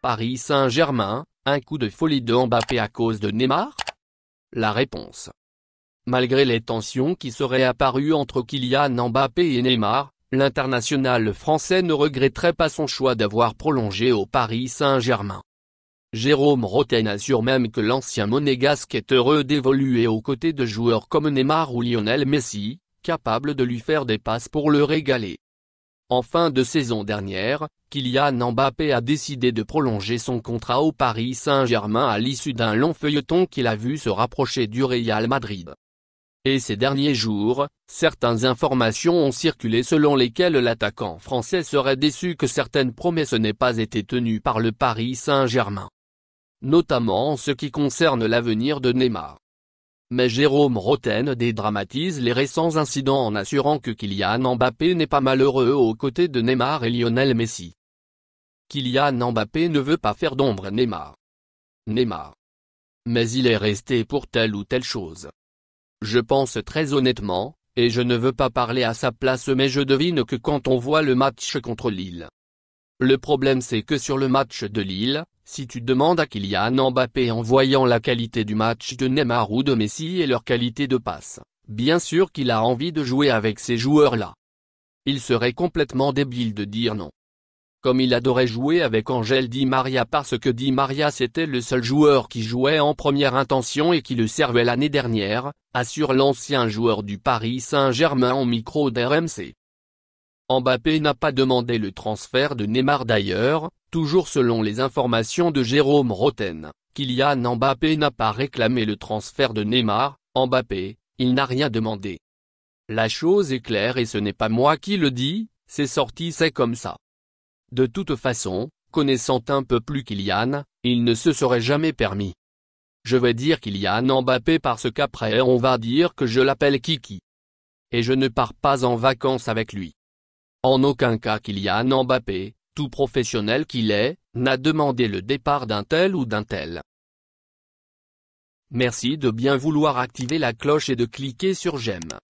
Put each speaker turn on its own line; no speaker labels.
Paris Saint-Germain, un coup de folie de Mbappé à cause de Neymar La réponse. Malgré les tensions qui seraient apparues entre Kylian Mbappé et Neymar, l'international français ne regretterait pas son choix d'avoir prolongé au Paris Saint-Germain. Jérôme Roten assure même que l'ancien monégasque est heureux d'évoluer aux côtés de joueurs comme Neymar ou Lionel Messi, capables de lui faire des passes pour le régaler. En fin de saison dernière, Kylian Mbappé a décidé de prolonger son contrat au Paris Saint-Germain à l'issue d'un long feuilleton qu'il a vu se rapprocher du Real Madrid. Et ces derniers jours, certaines informations ont circulé selon lesquelles l'attaquant français serait déçu que certaines promesses n'aient pas été tenues par le Paris Saint-Germain. Notamment en ce qui concerne l'avenir de Neymar. Mais Jérôme Roten dédramatise les récents incidents en assurant que Kylian Mbappé n'est pas malheureux aux côtés de Neymar et Lionel Messi. Kylian Mbappé ne veut pas faire d'ombre à Neymar. Neymar. Mais il est resté pour telle ou telle chose. Je pense très honnêtement, et je ne veux pas parler à sa place mais je devine que quand on voit le match contre Lille. Le problème c'est que sur le match de Lille, si tu demandes à Kylian Mbappé en voyant la qualité du match de Neymar ou de Messi et leur qualité de passe, bien sûr qu'il a envie de jouer avec ces joueurs-là. Il serait complètement débile de dire non. Comme il adorait jouer avec Angèle Di Maria parce que Di Maria c'était le seul joueur qui jouait en première intention et qui le servait l'année dernière, assure l'ancien joueur du Paris Saint-Germain en micro d'RMC. Mbappé n'a pas demandé le transfert de Neymar d'ailleurs, Toujours selon les informations de Jérôme Roten, Kylian Mbappé n'a pas réclamé le transfert de Neymar, Mbappé, il n'a rien demandé. La chose est claire et ce n'est pas moi qui le dis, c'est sorti c'est comme ça. De toute façon, connaissant un peu plus Kylian, il ne se serait jamais permis. Je vais dire Kylian Mbappé parce qu'après on va dire que je l'appelle Kiki. Et je ne pars pas en vacances avec lui. En aucun cas Kylian Mbappé, tout professionnel qu'il est, n'a demandé le départ d'un tel ou d'un tel. Merci de bien vouloir activer la cloche et de cliquer sur j'aime.